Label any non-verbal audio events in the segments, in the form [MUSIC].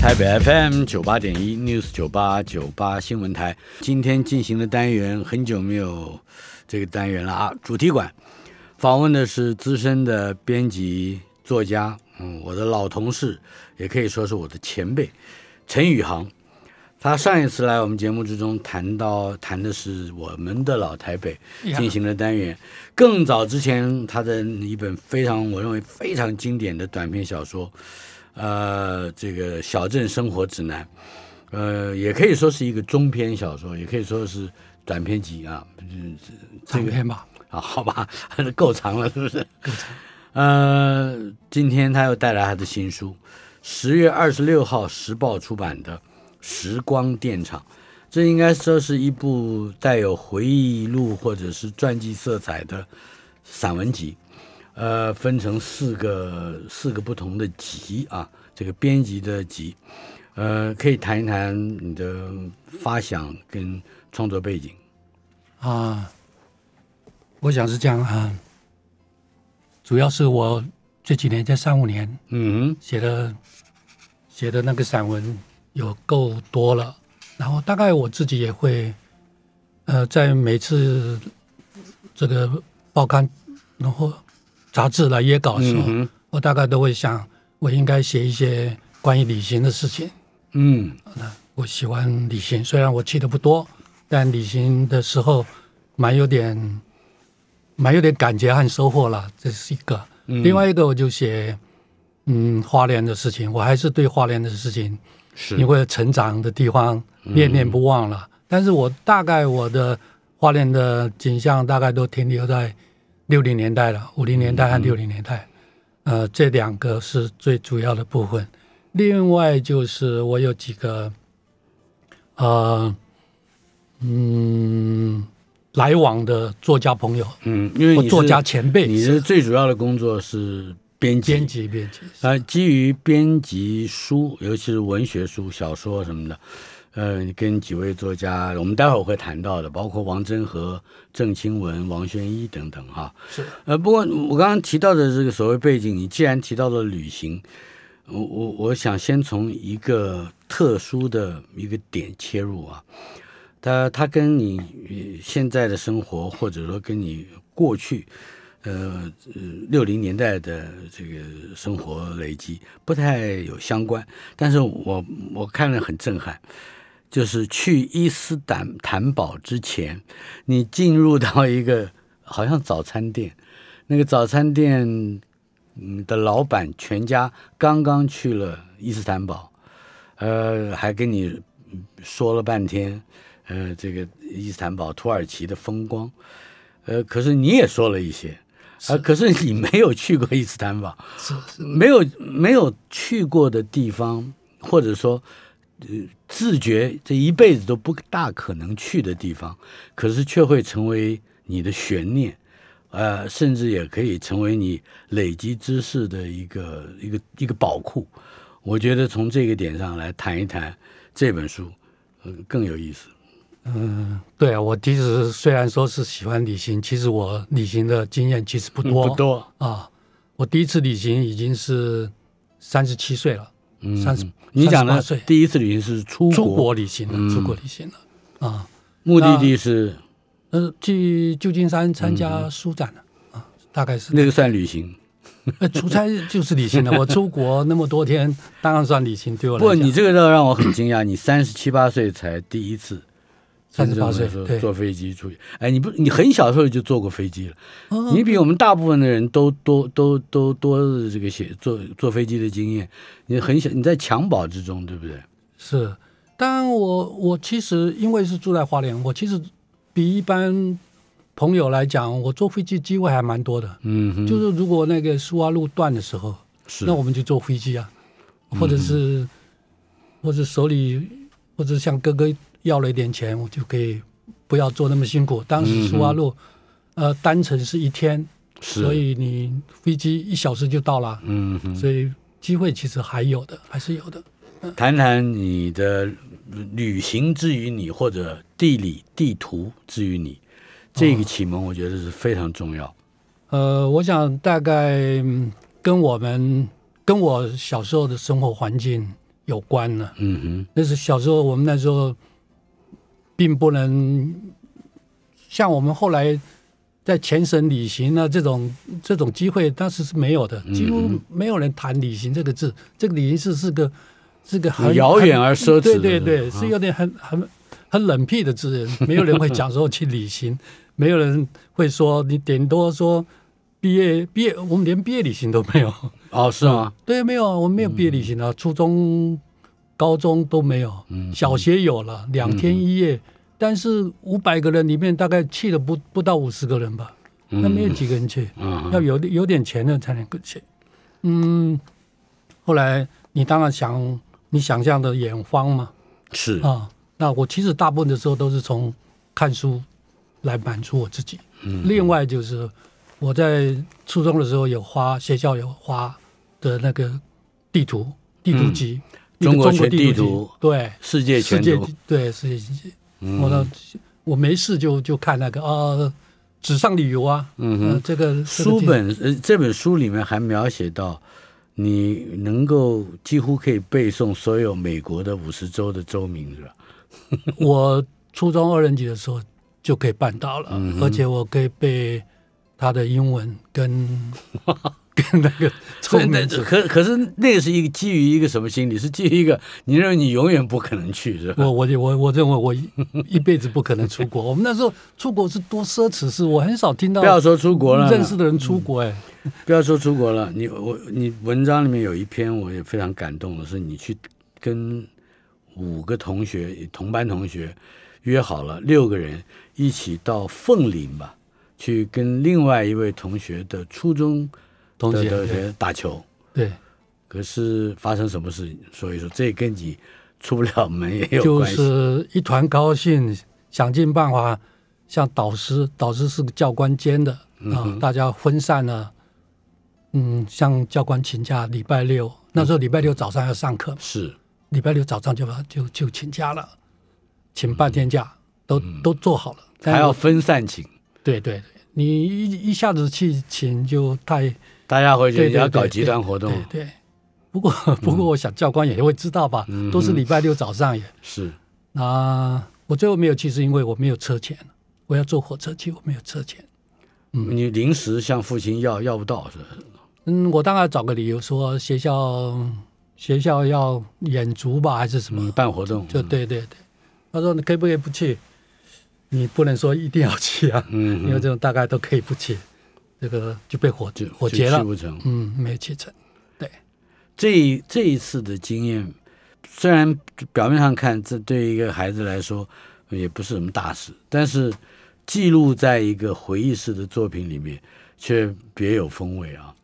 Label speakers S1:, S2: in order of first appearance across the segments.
S1: 台北 FM 九八点一 News 九八九八新闻台，今天进行的单元很久没有这个单元了啊！主题馆访问的是资深的编辑作家，嗯，我的老同事，也可以说是我的前辈陈宇航。他上一次来我们节目之中谈到谈的是我们的老台北进行的单元，更早之前他的一本非常我认为非常经典的短篇小说。呃，这个小镇生活指南，呃，也可以说是一个中篇小说，也可以说是短篇集啊，长篇吧？啊，[LAUGHS] 好吧，够长了，是不是？呃，今天他又带来他的新书，十月二十六号时报出版的《时光电厂》，这应该说是一部带有回忆录或者是传记色彩的散文集。呃，分成四个四个不同的集啊，这个编辑的集，呃，可以谈一谈你的发想跟创作背景
S2: 啊。我想是这样啊，主要是我这几年这三五年，嗯，写的写的那个散文有够多了，然后大概我自己也会，呃，在每次这个报刊然后。杂志来约稿的时候，我大概都会想，我应该写一些关于旅行的事情。嗯，我喜欢旅行，虽然我去的不多，但旅行的时候，蛮有点蛮有点感觉和收获了。这是一个。另外一个，我就写嗯花莲的事情。我还是对花莲的事情，是，你会成长的地方，念念不忘了。但是我大概我的花莲的景象，大概都停留在。六零年代了，五零年代和六零年代，呃，这两个是最主要的部分。另外就是我有几个呃，嗯，来往的作家朋友，嗯，因为作家前辈，你是最
S1: 主要的工作是编辑，编
S2: 辑，编辑。
S1: 啊，基于编辑书，尤其是文学书、小说什么的。呃，跟几位作家，我们待会儿会谈到的，包括王真和郑清文、王宣一等等，哈。是。呃，不过我刚刚提到的这个所谓背景，你既然提到了旅行，我我我想先从一个特殊的一个点切入啊。它它跟你现在的生活，或者说跟你过去，呃，六零年代的这个生活累积不太有相关，但是我我看了很震撼。就是去伊斯坦坦堡之前，你进入到一个好像早餐店，那个早餐店，的老板全家刚刚去了伊斯坦堡，呃，还跟你说了半天，呃，这个伊斯坦堡土耳其的风光，呃，可是你也说了一些，啊，可是你没有去过伊斯坦堡，没有没有去过的地方，或者说。自觉这一辈子都不大可能去的地方，可是却会成为你的悬念，呃，甚至也可以成为你累积知识的一个一个一个宝库。我觉得从这个点上来谈一谈这本书，嗯，更有
S2: 意思。嗯，对啊，我其实虽然说是喜欢旅行，其实我旅行的经验其实不多，不多啊。我第一次旅行已经是三十七岁了。嗯，三十，你讲的岁，
S1: 第一次旅行是出出国旅行了，出国旅行
S2: 了，啊，
S1: 目的地是，
S2: 呃，去旧金山参加书展了，啊，大概是那个
S1: 算旅行，
S2: 呃，出差就是旅行了，[LAUGHS] 我出国那么多天，当然算旅行对吧？不过你
S1: 这个让我很惊讶，你三十七八岁才第一次。三十八岁的时候坐飞机出去，哎，你不，你很小的时候就坐过飞机了，你比我们大部分的人都多，都都多这个写坐坐飞机的经验。你很小，你在襁褓之中，对不对？
S2: 是，但我我其实因为是住在花莲，我其实比一般朋友来讲，我坐飞机机会还蛮多的。嗯，就是如果那个苏花路断的时候，是那我们就坐飞机啊，或者是，或者手里，或者像哥哥。要了一点钱，我就可以不要做那么辛苦。当时苏阿路，呃，单程是一天，所以你飞机一小时就到了。
S1: 嗯所以
S2: 机会其实还有的，还是有的。
S1: 谈谈你的旅行之于你，或者地理地图之于你，这个启蒙我觉得是非常重
S2: 要。呃，我想大概跟我们跟我小时候的生活环境有关呢。嗯哼，那是小时候我们那时候。并不能像我们后来在全省旅行呢这种这种机会，当时是没有的，几乎没有人谈旅行这个字。这个旅行是是个是个很遥远而奢侈，对对对，是有点很很很冷僻的字，没有人会讲说去旅行，[LAUGHS] 没有人会说你顶多说毕业毕业，我们连毕业旅行都没有
S1: 哦，是吗？
S2: 对，没有我们没有毕业旅行啊，初中。高中都没有，小学有了两天一夜，但是五百个人里面大概去了不不到五十个人吧，那没有几个人去，要有有点钱的才能够去。嗯，后来你当然想你想象的远方嘛，是啊。那我其实大部分的时候都是从看书来满足我自己，另外就是我在初中的时候有花学校有花的那个地图地图集。中国全地图对世界全图对世界经济。我我没事就就看那个啊，纸上旅游啊。嗯哼，这个书本呃
S1: 这本书里面还描写到，你能够几乎可以背诵所有美国的五十州的州名是吧？
S2: [LAUGHS] 我初中二年级的时候就可以办到了，而且我可以背他的英文跟。[LAUGHS] 跟那个聪明子，可可是那是一个基于一个什么心理？是基于一个你认为你永远不可能去，是吧？我我我我认为我一辈子不可能出国。我们那时候出国是多奢侈事，我很少听到。不要说出国了，认识的人出国哎，
S1: 不要说出国了。你我你文章里面有一篇，我也非常感动的是，你去跟五个同学同班同学约好了，六个人一起到凤林吧，去跟另外一位同学的初中。学同学打球。对，可是发生什么事情？所以说，这跟你出不了门也有 [LAUGHS] 关系。就
S2: 是一团高兴，想尽办法，向导师，导师是教官兼的啊，大家分散了。嗯，向教官请假，礼拜六那时候礼拜六早上要上课，是礼拜六早上就就就请假了，请半天假都都做好了，还要分散请。对对，你一一下子去请就太。
S1: 大家回去也要搞集团活动，对，
S2: 不过不过我想教官也会知道吧，都是礼拜六早上也是。那我最后没有去，是因为我没有车钱，我要坐火车去，我没有车钱。嗯，你
S1: 临时向父亲要要不到是？
S2: 嗯，我当然找个理由说学校学校要演足吧，还是什么办活动？就对对对，他说你可不可以不去？你不能说一定要去啊，因为这种大概都可以不去。这个就被火就火劫了，去不成，嗯，没有去成。对，
S1: 这这一次的经验，虽然表面上看这对一个孩子来说也不是什么大事，但是记录在一个回忆式的作品里面却别有风味啊。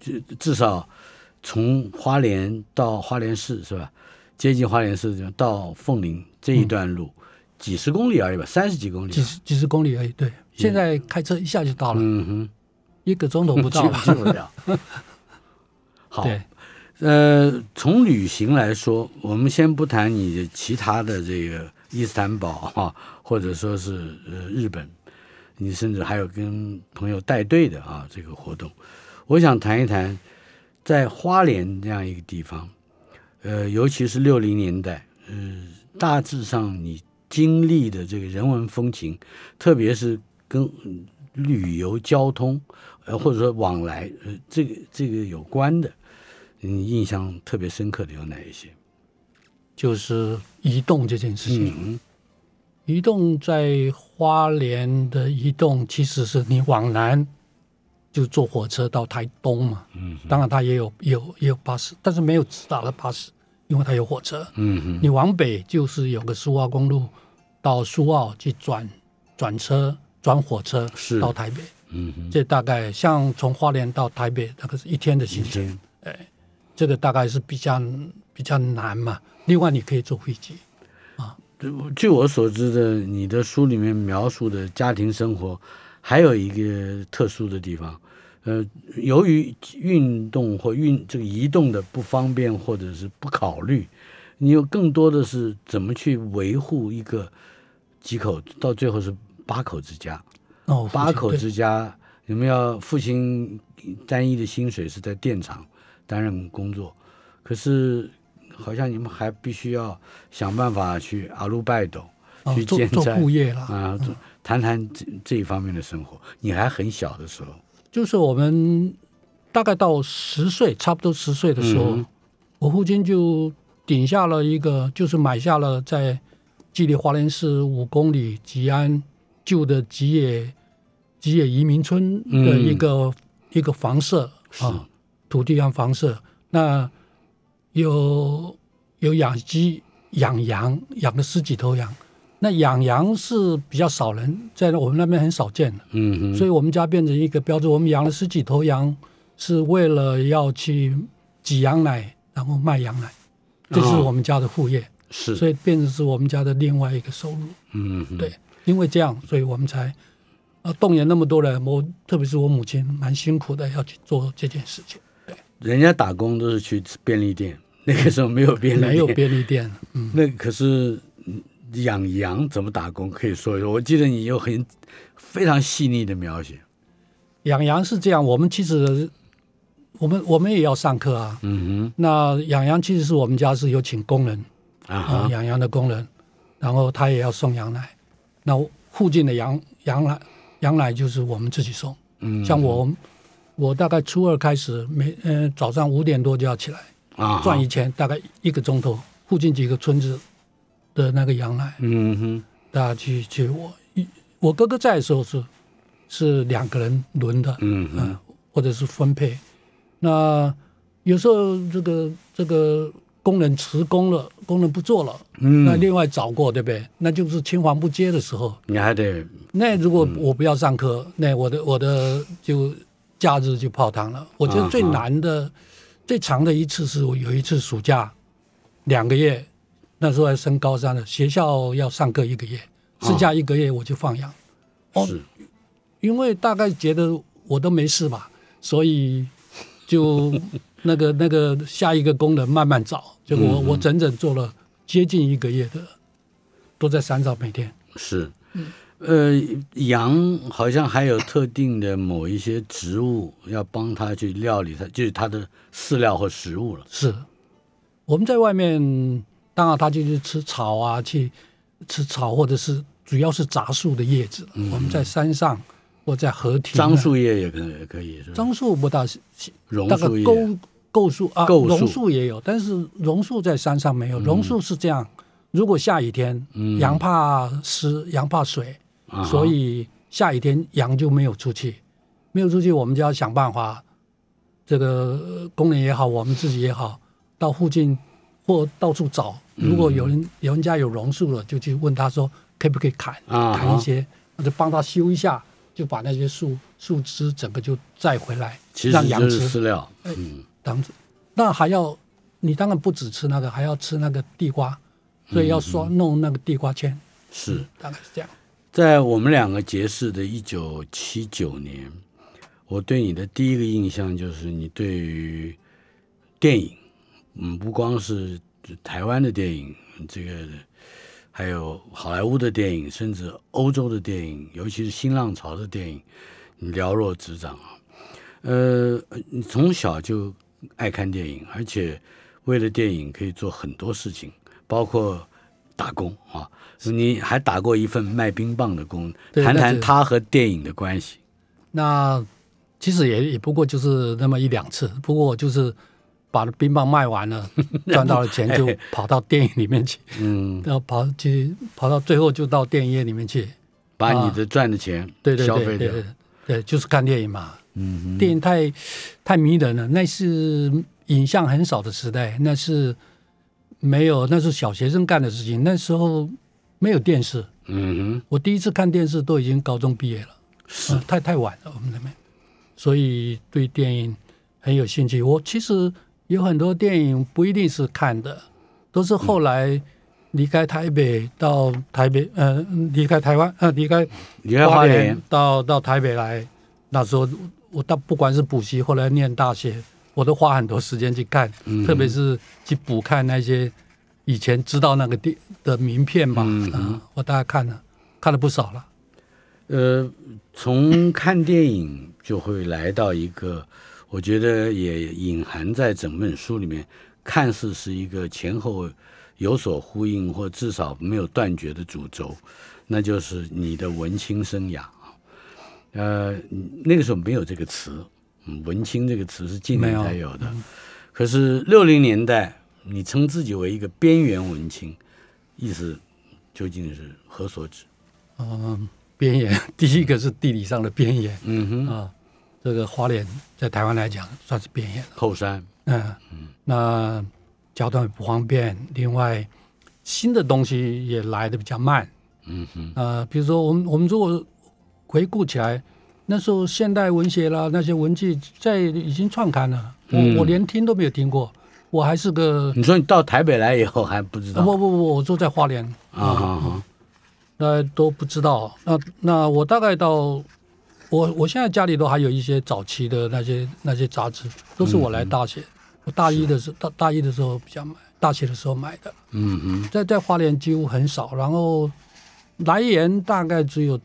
S1: 至至少从花莲到花莲市是吧？接近花莲市到凤林这一段路，几十公里而已吧，三十几公里，几
S2: 十几十公里而已。对，现在开车一下就到了。嗯哼。一个钟头不到，记不了。[LAUGHS]
S1: 好，呃，从旅行来说，我们先不谈你的其他的这个伊斯坦堡啊，或者说是呃日本，你甚至还有跟朋友带队的啊这个活动。我想谈一谈在花莲这样一个地方，呃，尤其是六零年代，呃，大致上你经历的这个人文风情，特别是跟旅游交通。或者说往来，呃，这个这个有关的，你印象特别深刻的有哪一些？
S2: 就是移动这件事情。移动在花莲的移动，其实是你往南就坐火车到台东嘛。嗯。当然，它也有有也有巴士，但是没有直达的巴士，因为它有火车。嗯哼。你往北就是有个苏澳公路到苏澳去转转车转火车到台北。嗯，这大概像从花莲到台北，那个是一天的行程。哎，这个大概是比较比较难嘛。另外，你可以坐飞机
S1: 啊。据我所知的，你的书里面描述的家庭生活，还有一个特殊的地方。呃，由于运动或运这个移动的不方便，或者是不考虑，你有更多的是怎么去维护一个几口，到最后是八口之家。八口之家，你们要父亲单一的薪水是在电厂担任工作，可是好像你们还必须要想办法去阿鲁拜斗，去建在做副业了啊，谈谈这这一方面的生活。你还很小的时候，
S2: 就是我们大概到十岁，差不多十岁的时候，我父亲就顶下了一个，就是买下了在距离华林市五公里吉安旧的吉野。吉野移民村的一个一个房舍啊，土地上房舍，那有有养鸡、养羊，养了十几头羊。那养羊是比较少人，在我们那边很少见的。嗯所以我们家变成一个标志。我们养了十几头羊，是为了要去挤羊奶，然后卖羊奶，这是我们家的副业。是，所以变成是我们家的另外一个收入。嗯对，因为这样，所以我们才。啊，动员那么多人，我特别是我母亲，蛮辛苦的，要去做这件事情。
S1: 对，人家打工都是去便利店，[LAUGHS] 那个时候没有便利，没有便利店。嗯，那可是养羊怎么打工可以说一说？我记得你有很非常细腻的描写，
S2: 养羊是这样。我们其实，我们我们也要上课啊。嗯哼。那养羊其实是我们家是有请工人啊，养羊的工人，然后他也要送羊奶。那附近的羊羊奶。羊奶就是我们自己送，像我，我大概初二开始，每呃早上五点多就要起来啊，赚一千，大概一个钟头，附近几个村子的那个羊奶，
S1: 嗯哼，
S2: 大家去接我，我哥哥在的时候是是两个人轮的，嗯嗯，或者是分配，那有时候这个这个。工人辞工了，工人不做了，那另外找过，对不对？那就是青黄不接的时候，你还得。那如果我不要上课，那我的我的就假日就泡汤了。我觉得最难的、最长的一次是，有一次暑假两个月，那时候还升高三了，学校要上课一个月，私假一个月我就放养。哦，因为大概觉得我都没事吧，所以就。那个那个下一个工人慢慢找，结果我整整做了接近一个月的，都在山上每天。
S1: 是，呃，羊好像还有特定的某一些植物要帮它去料理，它就是它的饲料和食物了。
S2: 是，我们在外面，当然它就是吃草啊，去吃草，或者是主要是杂树的叶子。我们在山上。或在河堤。樟树叶也可能也可以，樟树不大是，大概构构树啊，榕树也有，但是榕树在山上没有，榕树是这样，如果下雨天，羊怕湿，羊怕水，所以下雨天羊就没有出去，没有出去，我们就要想办法，这个工人也好，我们自己也好，到附近或到处找，如果有人有人家有榕树了，就去问他说可不可以砍，砍一些，那就帮他修一下。就把那些树树枝整个就摘回来，让羊吃饲料。嗯，当主，那还要你当然不止吃那个，还要吃那个地瓜，所以要说弄那个地瓜圈，是大概是这样。
S1: 在我们两个结识的一九七九年，我对你的第一个印象就是你对于电影，嗯，不光是台湾的电影，这个。还有好莱坞的电影，甚至欧洲的电影，尤其是新浪潮的电影，你了若指掌啊！呃，你从小就爱看电影，而且为了电影可以做很多事情，包括打工啊！是，你还打过一份卖冰棒的工。谈谈他和电影的关系。
S2: 那其实也也不过就是那么一两次，不过就是。把冰棒卖完了，[LAUGHS] 赚到了钱就跑到电影里面去，嗯，[LAUGHS] 然后跑去跑到最后就到电影院里面去，
S1: 把你的赚的钱对对对对
S2: 对，就是看电影嘛，嗯，电影太太迷人了，那是影像很少的时代，那是没有，那是小学生干的事情，那时候没有电视，嗯哼，我第一次看电视都已经高中毕业了，是太太晚了我们那边，所以对电影很有兴趣，我其实。有很多电影不一定是看的，都是后来离开台北到台北，呃，离开台湾，呃，离开花莲到到台北来。那时候我到不管是补习，后来念大学，我都花很多时间去看，特别是去补看那些以前知道那个电的名片吧。我大概看了看了不少了。
S1: 呃，从看电影就会来到一个。我觉得也隐含在整本书里面，看似是一个前后有所呼应，或至少没有断绝的主轴，那就是你的文青生涯啊。呃，那个时候没有这个词，“文青”这个词是近年才有的。可是六零年代，你称自己为一个边缘文青，意思究竟是何
S2: 所指？嗯，边缘，第一个是地理上的边缘，嗯哼啊。这个花莲在台湾来讲算是边缘了。后山，嗯，那交通也不方便。另外，新的东西也来的比较慢。嗯哼。呃，比如说我们我们如果回顾起来，那时候现代文学啦，那些文具在已经创刊了，我我连听都没有听过，我还是个。
S1: 你说你到台北来以后还不知道？不
S2: 不不，我住在花莲。
S1: 啊
S2: 那、啊！大都不知道。那那我大概到。我我现在家里都还有一些早期的那些那些杂志，都是我来大学，我大一的时候，大大一的时候比较买，大学的时候买的。
S1: 嗯嗯，在
S2: 在花莲几乎很少，然后来源大概只有，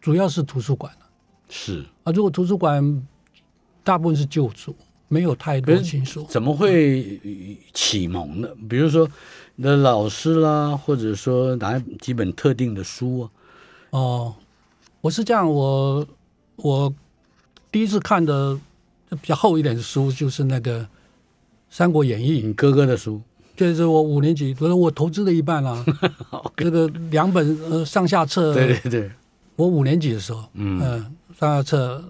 S2: 主要是图书馆是啊，如果图书馆大部分是旧书，没有太多新书，
S1: 怎么会启蒙呢？比如说，那老师啦，或者说哪几本特定的
S2: 书啊？哦，我是这样，我。我第一次看的比较厚一点的书，就是那个《三国演义》哥哥的书，就是我五年级，我投资的一半啦，这 [LAUGHS] 个两本呃上下册，对对对，我五年级的时候，嗯，上下册，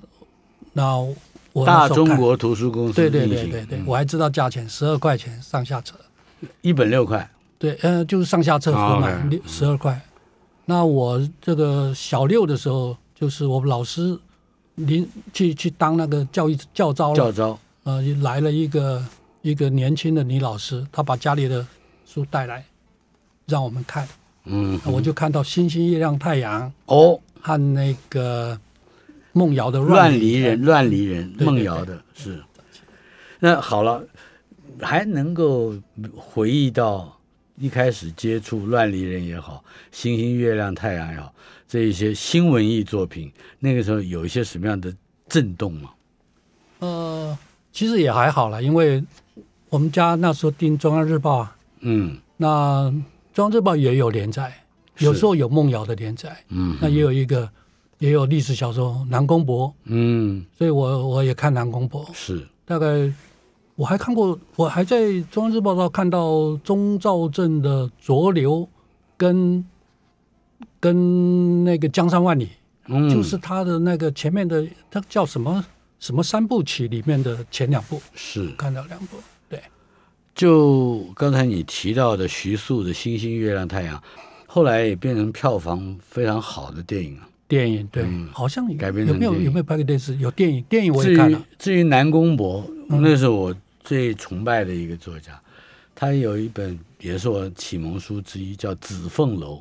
S2: 那大中国图书公司，对对对对对，我还知道价钱，十二块钱上下册，
S1: 一本六块，
S2: 对，嗯，就是上下册合买六十二块，那我这个小六的时候，就是我们老师。您去去当那个教育教招了，教招，呃，来了一个一个年轻的女老师，她把家里的书带来让我们看，
S1: 嗯，我就
S2: 看到星星、月亮、太阳，哦，和那个梦瑶的《乱离
S1: 人》，《乱离人》，梦瑶的是。
S2: 那好了，还能够
S1: 回忆到一开始接触《乱离人》也好，《星星、月亮、太阳》也好。这一些新文艺作品，那个时候有一些什么样的震动吗？
S2: 呃，其实也还好了，因为我们家那时候订《中央日报》啊，嗯，那《中央日报》也有连载，有时候有梦瑶的连载，嗯，那也有一个，也有历史小说南宫博，嗯，所以我我也看南宫博，是，大概我还看过，我还在《中央日报》上看到钟兆镇的浊流跟。跟那个《江山万里》，就是他的那个前面的，他叫什么什么三部曲里面的前两部，是看到两部。对，就
S1: 刚才你提到的徐速的《星星月亮太阳》，后来也变成票房非常好的电影啊。电影对，好像改编有没有有
S2: 没有拍个电视？有电影，电影我也看了。
S1: 至于南宫博，那是我最崇拜的一个作家，他有一本也是我启蒙书之一，叫《紫凤楼》。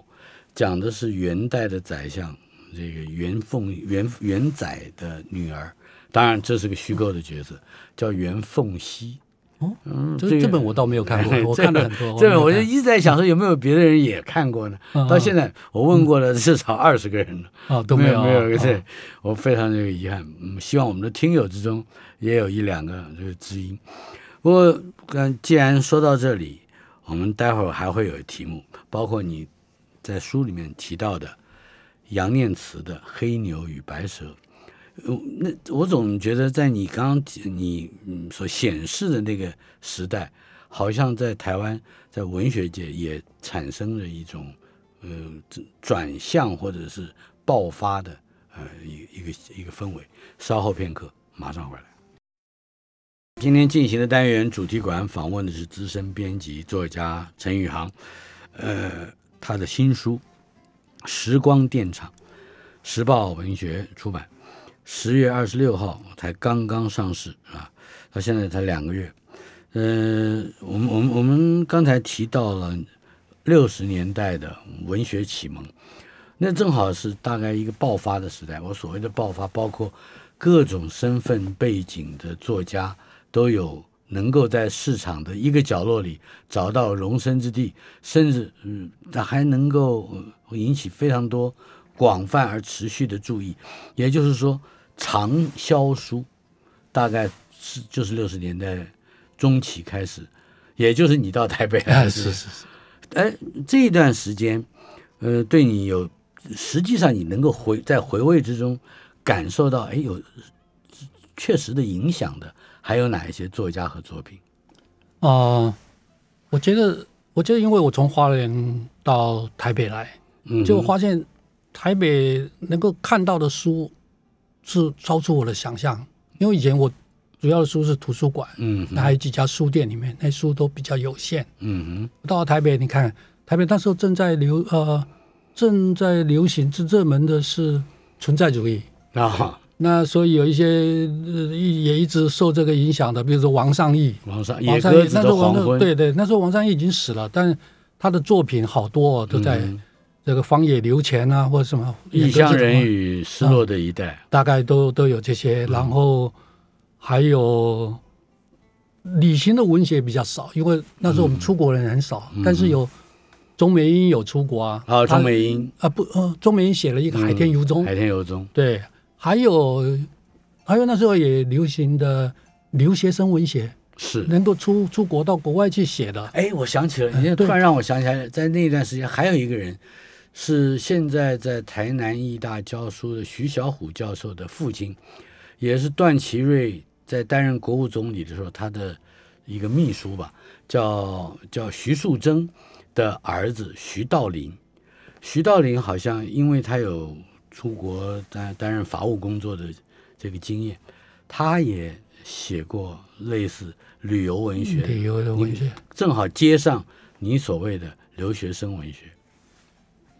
S1: 讲的是元代的宰相，这个元凤元元宰的女儿，当然这是个虚构的角色，叫元凤熙。哦，这这本我倒没有看过，[LAUGHS] 我看了很多。这本我就一直在想说有没有别的人也看过呢？到现在我问过了 [LAUGHS] 至少二十个人了，啊都没有没有。对，我非常个遗憾。嗯，希望我们的听友之中也有一两个这个知音。不过，既然说到这里，我们待会儿还会有题目，包括你。在书里面提到的杨念慈的《黑牛与白蛇》，那我总觉得在你刚你所显示的那个时代，好像在台湾在文学界也产生了一种呃转向或者是爆发的呃一一个一个氛围。稍后片刻，马上回来。今天进行的单元主题馆访问的是资深编辑、作家陈宇航，呃。他的新书《时光电厂》，时报文学出版，十月二十六号才刚刚上市啊，到现在才两个月。呃，我们我们我们刚才提到了六十年代的文学启蒙，那正好是大概一个爆发的时代。我所谓的爆发，包括各种身份背景的作家都有。能够在市场的一个角落里找到容身之地，甚至嗯，它还能够引起非常多广泛而持续的注意。也就是说，长销书大概是就是六十年代中期开始，也就是你到台北啊，是是是，哎，这一段时间，呃，对你有实际上你能够回在回味之中感受到，哎，有确实的影响的。还有哪一些作家和作品？
S2: 啊，我觉得，我觉得，因为我从花莲到台北来，就发现台北能够看到的书是超出我的想象。因为以前我主要的书是图书馆，嗯，还有几家书店里面，那书都比较有限。嗯哼，到了台北，你看，台北那时候正在流，呃，正在流行最热门的是存在主义啊。那所以有一些也也一直受这个影响的，比如说王尚义，王尚野鸽子的黄昏，对对，那时候王尚义已经死了，但他的作品好多哦、都在这个荒野流前啊，或者什么异乡人与失落的一代，大概都都有这些。然后还有旅行的文学比较少，因为那时候我们出国人很少，但是有钟美英有出国啊，啊，钟美英啊，不，呃，钟美英写了一个海天游中，海天游中，对。还有，还有那时候也流行的留学生文学，是能够出出国到国外去写的。哎，我想起了，突然让我想起来，在那一段时间还有一个人，是现
S1: 在在台南艺大教书的徐小虎教授的父亲，也是段祺瑞在担任国务总理的时候他的一个秘书吧，叫叫徐树铮的儿子徐道林。徐道林好像因为他有。出国担担任法务工作的这个经验，他也写过类似旅游文学，旅游文学正好接上你所谓的留学生文学。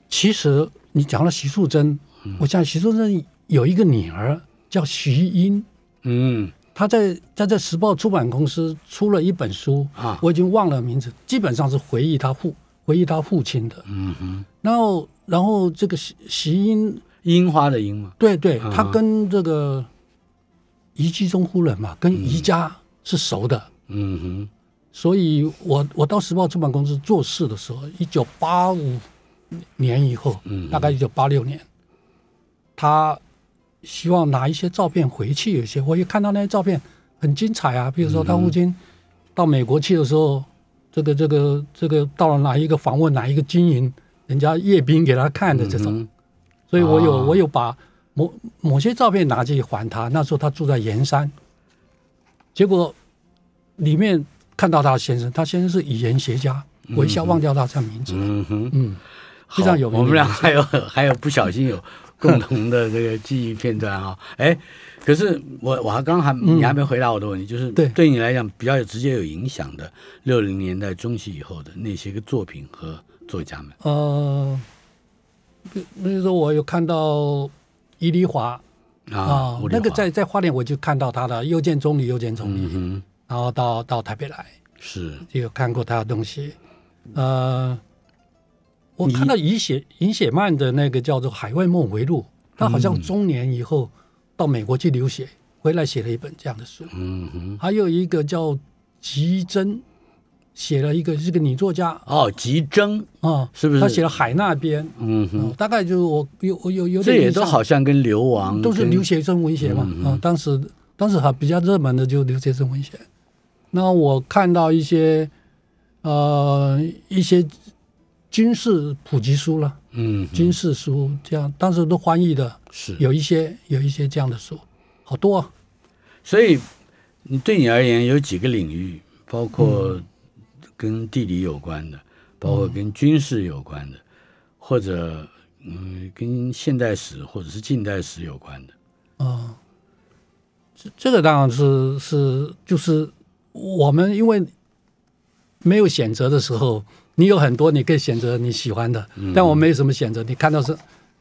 S2: 其实你讲了徐素贞，我想徐素贞有一个女儿叫徐英，嗯，她在在这时报出版公司出了一本书啊，我已经忘了名字，基本上是回忆他父回忆他父亲的，嗯哼，然后然后这个徐徐英。樱花的樱嘛，对对，他跟这个遗迹中夫人嘛，跟宜家是熟的，嗯哼。所以我我到时报出版公司做事的时候，一九八五年以后，嗯，大概一九八六年，他希望拿一些照片回去。有些我也看到那些照片很精彩啊，比如说他父亲到美国去的时候，这个这个这个到了哪一个访问，哪一个经营，人家阅兵给他看的这种。所以，我有我有把某某些照片拿去还他。那时候他住在盐山，结果里面看到他先生，他先生是语言学家，我一下忘掉他叫名字。嗯哼，嗯，非常有。我们俩还有 [LAUGHS]
S1: 还有不小心有共同的这个记忆片段啊。哎，可是我我还刚还你还没回答我的问题，就是对对你来讲比较有直接有影响的六零年代中期以后的那些个作品和作家们。
S2: 哦。比如说，我有看到伊犁华啊，那个在在花莲我就看到他的《又见钟离》，又见钟离，然后到到台北来，是也有看过他的东西。呃，我看到尹雪尹雪曼的那个叫做《海外梦回录》，他好像中年以后到美国去留学，回来写了一本这样的书。嗯哼，还有一个叫吉真。写了一个是个女作家
S1: 哦，吉征
S2: 啊，是不是？她写了《海那边》，
S1: 嗯，
S2: 大概就是我有有有点。这也都好
S1: 像跟流亡都是留学生文学嘛
S2: 啊，当时当时还比较热门的就是留学生文学。那我看到一些呃一些军事普及书了，嗯，军事书这样当时都翻译的，是有一些有一些这样的书，好多。
S1: 所以你对你而言有几个领域，包括。跟地理有关的，包括跟军事有关的，或者嗯，跟现代史或者是近代史有关的。
S2: 哦，这这个当然是是就是我们因为没有选择的时候，你有很多你可以选择你喜欢的，但我没什么选择。你看到是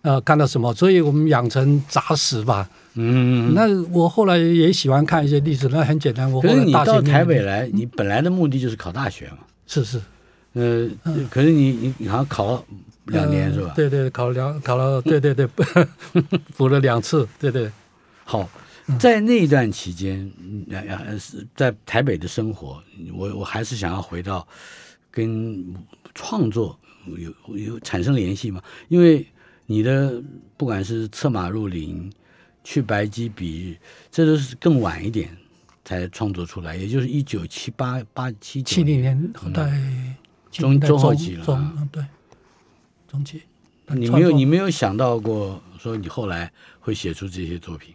S2: 呃看到什么，所以我们养成杂食吧。嗯，那我后来也喜欢看一些历史，那很简单。可是你到台北来，你本来的目的就是考大学嘛。
S1: 是是，呃，可是你你好像考了两年是吧？对
S2: 对，考了两考了，对对对，
S1: [LAUGHS] 补了两次，对对。好，在那段期间，啊啊，在台北的生活，我我还是想要回到跟创作有有产生联系嘛，因为你的不管是策马入林，去白鸡喻，这都是更晚一点。才创作出来，也就是一九七八八七
S2: 七零年代
S1: 中中后期了，
S2: 中对中期。你没有你没
S1: 有想到过说你后来会写出这些作品？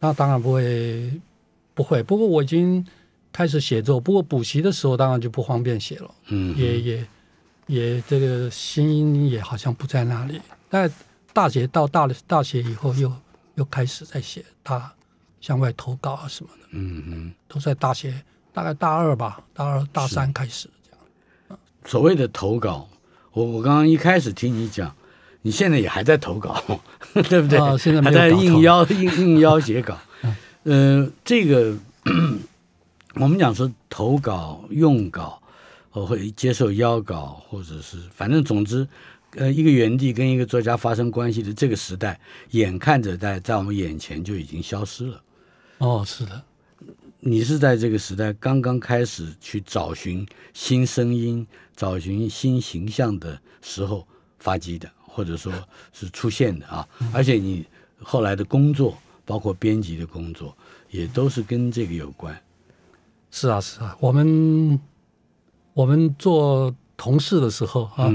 S2: 那当然不会，不会。不过我已经开始写作，不过补习的时候当然就不方便写了。嗯，也也也这个心也好像不在那里。但大学到大大学以后，又又开始在写他。向外投稿啊什么的，嗯嗯，都在大学，大概大二吧，大二大三开始这
S1: 样。所谓的投稿，我我刚刚一开始听你讲，你现在也还在投稿，[LAUGHS] 对不对？还在应邀应应邀写稿。嗯，这个 [CLEARS THROAT] 我们讲说投稿用稿，我会接受邀稿，或者是反正总之，呃，一个园地跟一个作家发生关系的这个时代，眼看着在在我们眼前就已经消失了。
S2: 哦，是的，
S1: 你是在这个时代刚刚开始去找寻新声音、找寻新形象的时候发迹的，或者说是出现的啊！而且你后来的工作，包括编辑的工作，也都
S2: 是跟这个有关。是啊，是啊，我们我们做同事的时候啊，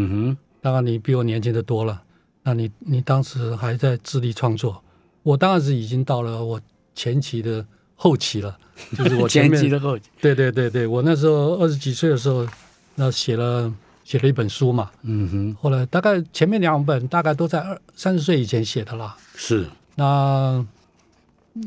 S2: 当然你比我年轻的多了，那你你当时还在致力创作，我当然是已经到了我。前期的后期了，[LAUGHS] 就是我前期的后期。对对对对，我那时候二十几岁的时候，那写了写了一本书嘛。嗯哼。后来大概前面两本大概都在二三十岁以前写的啦。是。那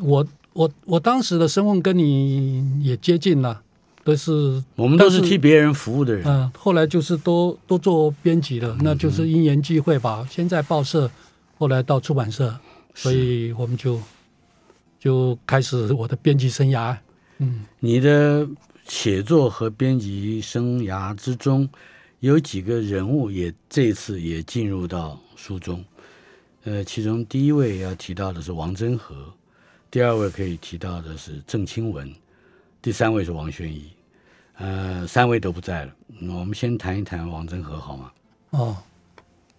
S2: 我我我当时的身份跟你也接近了，都是我们都是替别人
S1: 服务的人。嗯，
S2: 后来就是都都做编辑了，那就是因缘际会吧。先在报社，后来到出版社，所以我们就。就开始我的编辑生涯。
S1: 嗯，你的写作和编辑生涯之中，有几个人物也这次也进入到书中。呃，其中第一位要提到的是王真和，第二位可以提到的是郑清文，第三位是王宣仪。呃，三位都不在了。我们先谈一谈王真和好吗？
S2: 哦，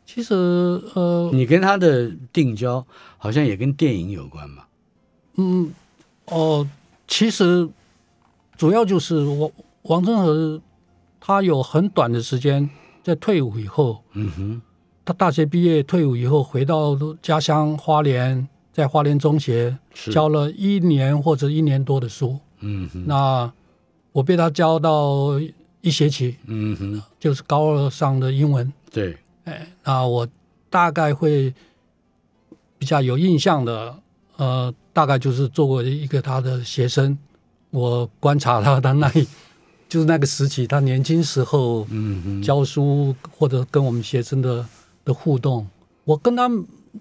S2: 其实呃，你
S1: 跟他的定交好像也跟电影有关嘛。嗯，哦，
S2: 其实主要就是王王春和，他有很短的时间在退伍以后，嗯哼，他大学毕业退伍以后回到家乡花莲，在花莲中学教了一年或者一年多的书，嗯哼，那我被他教到一学期，嗯哼，就是高二上的英文，
S1: 对，哎，
S2: 那我大概会比较有印象的，呃。大概就是做过一个他的学生，我观察他，他那，一，[LAUGHS] 就是那个时期，他年轻时候教书或者跟我们学生的的互动，我跟他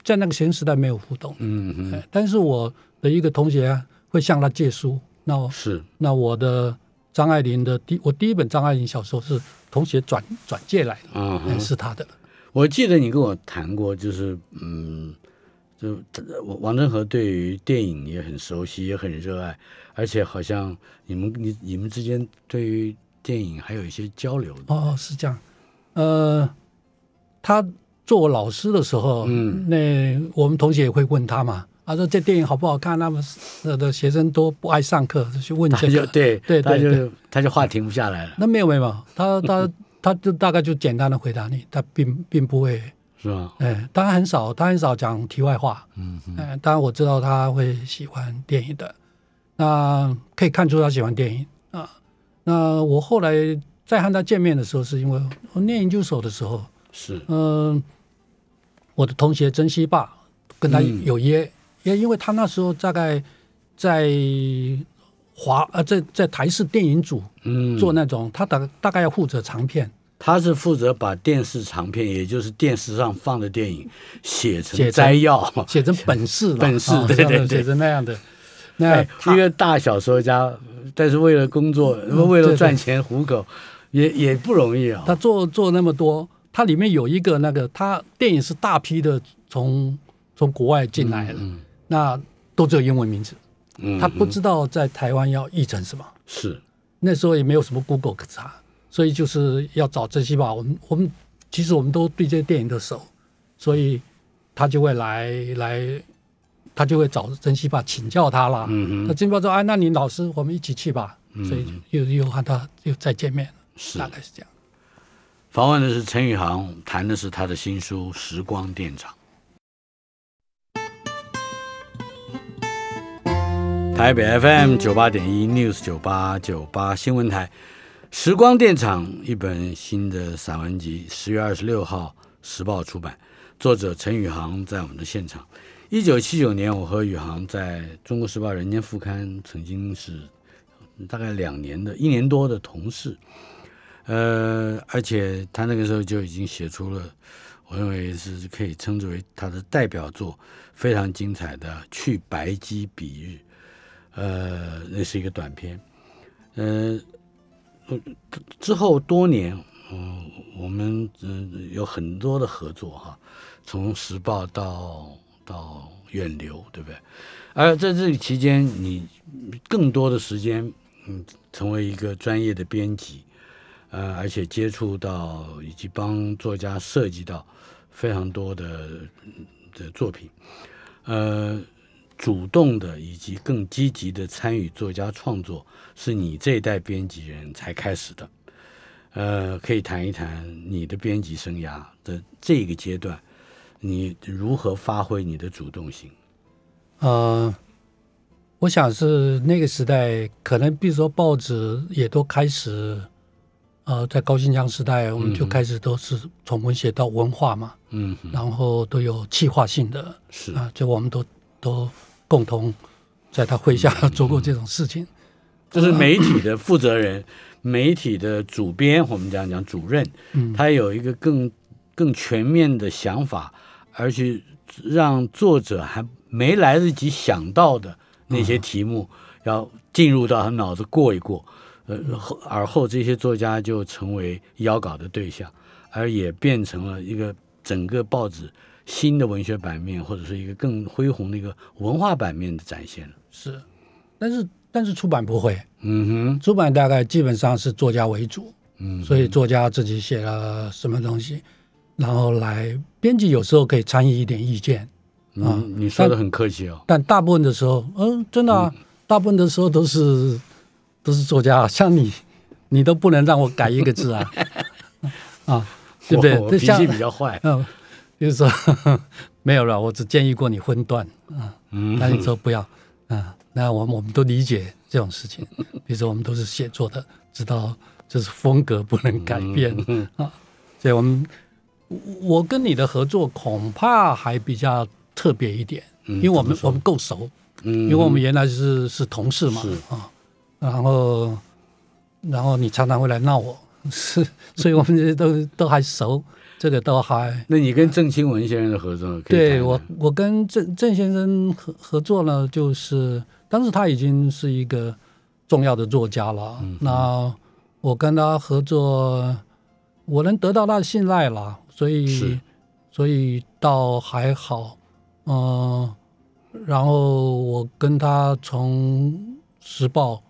S2: 在那个生时代没有互动，嗯嗯，但是我的一个同学会向他借书，那是，那我的张爱玲的第我第一本张爱玲小说是同学转转借来的，
S1: 嗯，是他的。我记得你跟我谈过，就是嗯。就王王振和对于电影也很熟悉，也很热爱，而且好像你们你你们之间对于电影还有一些交流。
S2: 哦，是这样，呃，他做老师的时候，那我们同学也会问他嘛，啊说这电影好不好看？那么那的学生都不爱上课，就去问他就对 [LAUGHS] 对，他就他就话停不下来了。那没有没有，他他他就大概就简单的回答你，他并并不会。
S1: 是啊，哎，
S2: 当然很少，他很少讲题外话。嗯嗯。当然我知道他会喜欢电影的，那可以看出他喜欢电影啊。那我后来再和他见面的时候，是因为我念研究所的时候是嗯，我的同学曾惜爸跟他有约，因因为他那时候大概在华呃在在台视电影组嗯做那种，他大大概要负责长片。
S1: 他是负责把电视长片，也就是电视上放的电影，写成摘要，写成本事，本事，对对对，写成
S2: 那样的。那
S1: 一个大
S2: 小说家，但是为了工作，为了赚钱糊口，也也不容易啊。他做做那么多，他里面有一个那个，他电影是大批的从从国外进来的，那都只有英文名字，他不知道在台湾要译成什么是。那时候也没有什么 Google 可查。所以就是要找珍惜吧，我们我们其实我们都对这电影的熟，所以他就会来来，他就会找珍惜吧请教他啦。嗯嗯。他珍惜吧说：“哎，那你老师，我们一起去吧。”嗯。所以又又和他又再见面了。是大概是这样。
S1: 访问的是陈宇航，谈的是他的新书《时光电厂》。台北 FM 九八点一，news 九八九八新闻台。《时光电厂》一本新的散文集，十月二十六号《时报》出版。作者陈宇航在我们的现场。一九七九年，我和宇航在中国时报《人间》副刊曾经是大概两年的一年多的同事。呃，而且他那个时候就已经写出了我认为是可以称之为他的代表作，非常精彩的《去白鸡比喻》。呃，那是一个短篇。呃，嗯，之后多年，嗯，我们嗯有很多的合作哈，从《时报》到到远流，对不对？而在这里期间，你更多的时间，嗯，成为一个专业的编辑，呃，而且接触到以及帮作家设计到非常多的的作品，呃。主动的以及更积极的参与作家创作，是你这一代编辑人才开始的。呃，可以谈一谈你的编辑生涯的这个阶段，你如何发挥你的主动性？
S2: 呃，我想是那个时代，可能比如说报纸也都开始，呃，在高新疆时代，我们就开始都是从文学到文化嘛，嗯，然后都有计划性的，是啊，就我们都。都共同在他麾下做过这种事情，
S1: 这 [LAUGHS] 是媒体的负责人，[LAUGHS] 媒体的主编，我们讲讲主任，他有一个更更全面的想法，而且让作者还没来得及想到的那些题目，要进入到他脑子过一过，呃，后而后这些作家就成为邀稿的对象，而也变成了一个整个报纸。新的文学版
S2: 面，或者是一个更恢宏的一个文化版面的展现了。是，但是但是出版不会，嗯哼，出版大概基本上是作家为主，嗯，所以作家自己写了什么东西，然后来编辑有时候可以参与一点意见，
S1: 啊，你说的很客气哦。
S2: 但大部分的时候，嗯，真的，大部分的时候都是都是作家，像你，你都不能让我改一个字啊，[LAUGHS] 啊，对不对？脾气比较坏。[LAUGHS] 嗯。比如说 [LAUGHS] 没有了，我只建议过你分段啊。嗯，那你说不要啊？那我我们都理解这种事情。比如说，我们都是写作的，知道就是风格不能改变啊。所以，我们我跟你的合作恐怕还比较特别一点，因为我们我们够熟，因为我们原来是是同事嘛啊。然后，然后你常常会来闹我，[LAUGHS] 所以，我们都都还熟。这个倒还。
S1: 那你跟郑清文先生的合作？对，我
S2: 我跟郑郑先生合合作呢，就是当时他已经是一个重要的作家了。嗯，那我跟他合作，我能得到他的信赖了，所以所以倒还好。嗯，然后我跟他从时报，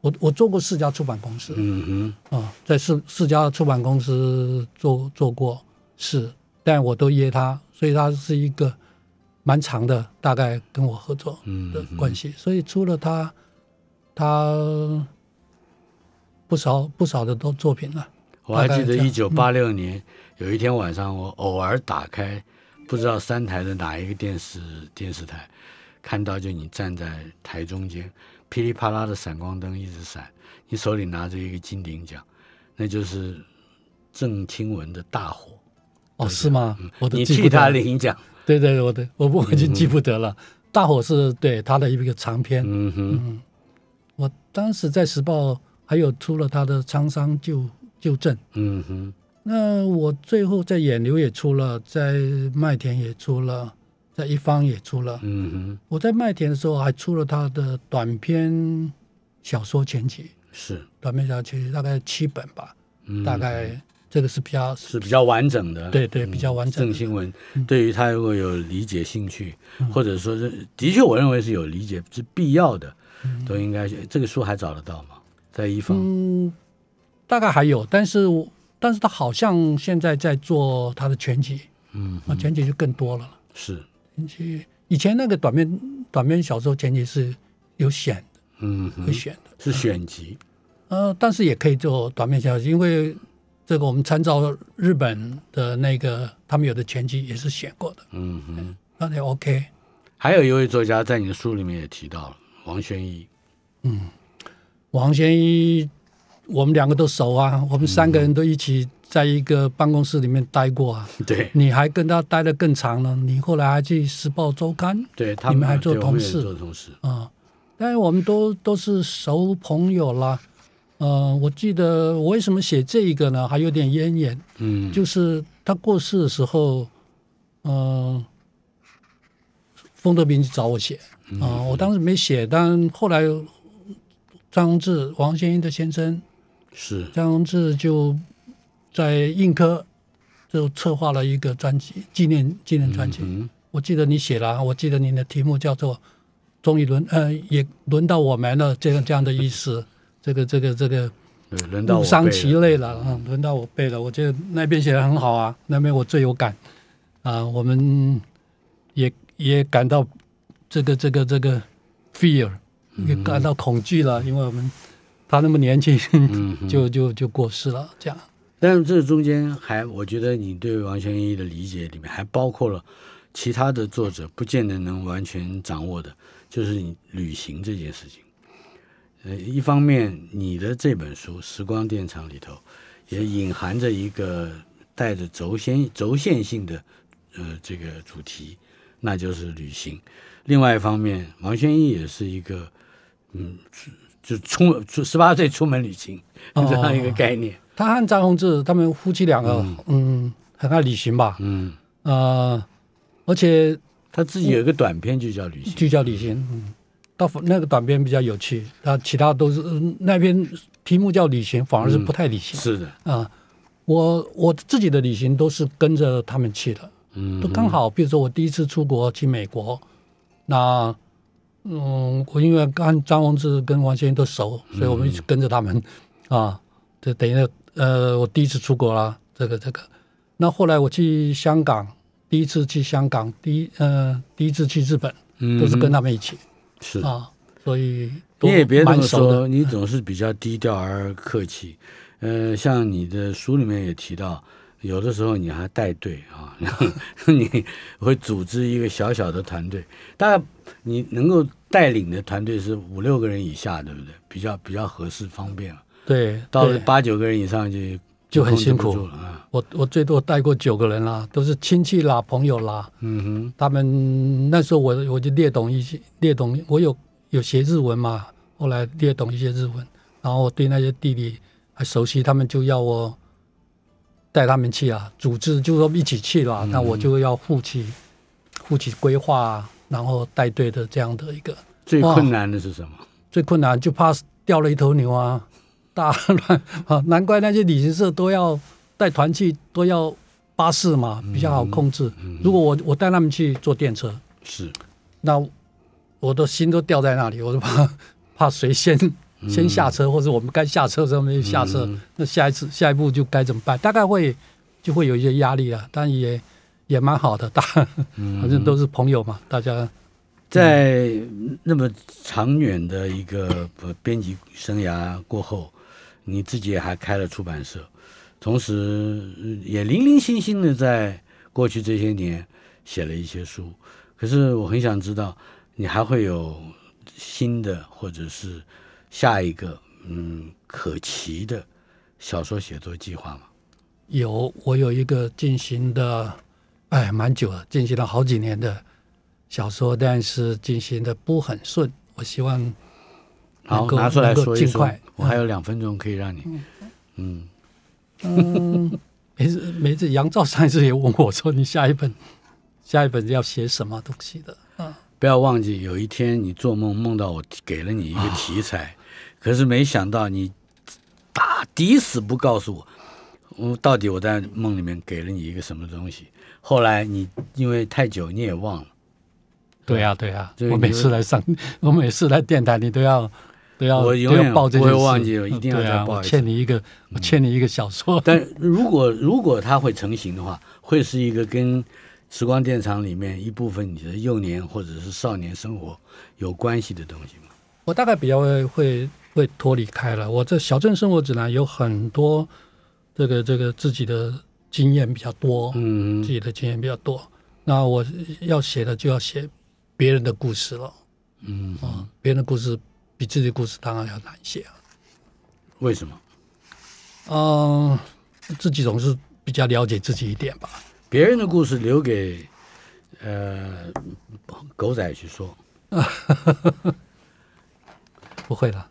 S2: 我我做过四家出版公司。嗯哼，啊，在四四家出版公司做做过。是，但我都约他，所以他是一个蛮长的，大概跟我合作的关系。所以除了他，他不少不少的都作品了。我还记得一九八
S1: 六年有一天晚上，我偶尔打开不知道三台的哪一个电视电视台，看到就你站在台中间，噼里啪啦的闪光灯一直闪，你手里拿着一个金鼎奖，那就是
S2: 郑清文的大火。哦，是吗？我的你替他领奖？[LAUGHS] 对对，我的我我已经记不得了。大伙是对他的一个长篇。嗯哼。我当时在《时报》还有出了他的《沧桑旧旧证》。嗯哼。那我最后在《演流》也出了，在《麦田》也出了，在《一方》也出了。嗯哼。我在《麦田》的时候还出了他的短篇小说全集。是短篇小说全集，大概七本吧。嗯。大概。这个是比较是比较完整的，对对，比较完整。郑
S1: 新文对于他如果有理解兴趣，或者说是的确，我认为是有理解是必要的，都应该。这个书还找得到吗？在一方，
S2: 大概还有，但是但是他好像现在在做他的全集，
S1: 嗯，那全
S2: 集就更多了。是，以前那个短篇短篇小说前集是有选的，
S1: 嗯，会选的，是选集，
S2: 呃，但是也可以做短篇小说，因为。这个我们参照日本的那个，他们有的前期也是写过的，
S1: 嗯哼，那也 OK。还有一位作家在你的书里面也提到王轩一，
S2: 嗯，王轩一，我们两个都熟啊，我们三个人都一起在一个办公室里面待过啊，对，你还跟他待的更长了，你后来还去《时报周刊》，对，你们还做同事，做同事啊，但是我们都都是熟朋友啦。呃，我记得我为什么写这一个呢？还有点渊源，嗯，就是他过世的时候，呃，丰德斌找我写，啊，我当时没写，但后来张宏志、王先英的先生是张宏志就在映科就策划了一个专辑纪念纪念专辑，我记得你写了，我记得你的题目叫做“终于轮呃也轮到我们了”这样这样的意思。这个这个这个，轮到我类了。啊，轮到我背了。我觉得那边写的很好啊，那边我最有感啊。我们也也感到这个这个这个 fear，也感到恐惧了，因为我们他那么年轻 [LAUGHS] 就就就过世了，这样。但是这
S1: 中间还，我觉得你对王轩一的理解里面还包括了其他的作者，不见得能完全掌握的，就是你旅行这件事情。呃，一方面你的这本书《时光电厂》里头，也隐含着一个带着轴线轴线性的呃这个主题，那就是旅行。另外一方面，王轩逸也是一个嗯，就出十八岁出门旅行这样一个概念。
S2: 他和张宏志他们夫妻两个，嗯，很爱旅行吧？嗯，呃，而且他自己有一个短片就叫旅行，就叫旅行，嗯。到那个短片比较有趣，那其他都是那边题目叫旅行，反而是不太旅行。是的，啊，我我自己的旅行都是跟着他们去的，都刚好。比如说我第一次出国去美国，那嗯，我因为跟张公志跟王先生都熟，所以我们一直跟着他们啊，就等于呃，我第一次出国啦，这个这个。那后来我去香港，第一次去香港，第一呃，第一次去日本，都是跟他们一起。是啊，所以你也别这么说，
S1: 你总是比较低调而客气。呃，像你的书里面也提到，有的时候你还带队啊，[LAUGHS] 你会组织一个小小的团队，大概你能够带领的团队是五六个人以下，对不对？比较比较合适方便。
S2: 对，到了
S1: 八九个人以上就。就很辛苦，
S2: 我我最多带过九个人啦，都是亲戚啦、朋友啦。嗯哼，他们那时候我我就略懂一些，略懂我有有学日文嘛，后来略懂一些日文，然后我对那些地理还熟悉，他们就要我带他们去啊，组织就是说一起去啦，那我就要负起负起规划，然后带队的这样的一个。最困难的是什么？最困难就怕掉了一头牛啊。大乱 [LAUGHS] 啊！难怪那些旅行社都要带团去，都要巴士嘛，比较好控制。如果我我带他们去坐电车，是，那我的心都吊在那里，我就怕 [LAUGHS] 怕谁先先下车，或者我们该下车时候没下车，那下一次下一步就该怎么办？大概会就会有一些压力了，但也也蛮好的，[LAUGHS] 大反正都是朋友嘛，大家
S1: 在那么长远的一个编辑生涯过后。你自己还开了出版社，同时也零零星星的在过去这些年写了一些书。可是我很想知道，你还会有新的，或者是下一个嗯可期的小说写作计划吗？
S2: 有，我有一个进行的，哎，蛮久了，进行了好几年的小说，但是进行的不很顺。我希望能够能够尽快。我还有两分钟可以让你，嗯，嗯，[LAUGHS] 没事没事。杨照上一次也问我说：“你下一本，下一本要写什么东西的？”嗯，
S1: 不要忘记，有一天你做梦梦到我给了你一个题材，可是没想到你打的死不告诉我，我到底我在梦里面给了你一个什么东西？后来你因为太久你也忘了。
S2: 对呀对呀，我每次来上，我每次来电台你都要。都要要报这些事，对啊，欠你一个，我欠你一个小说。但
S1: 如果如果它会成型的话，会是一个跟《时光电厂》里面一部分你的幼年或者是少年生活有关系的东西吗？
S2: 我大概比较会会会脱离开了。我这小镇生活指南有很多这个这个自己的经验比较多，嗯，自己的经验比较多。那我要写的就要写别人的故事了，嗯啊，别人的故事。比自己的故事当然要难些啊，为什么？嗯，自己总是比较了解自己一点吧，别人的故事留给呃
S1: 狗仔去说，
S2: [LAUGHS] 不会了。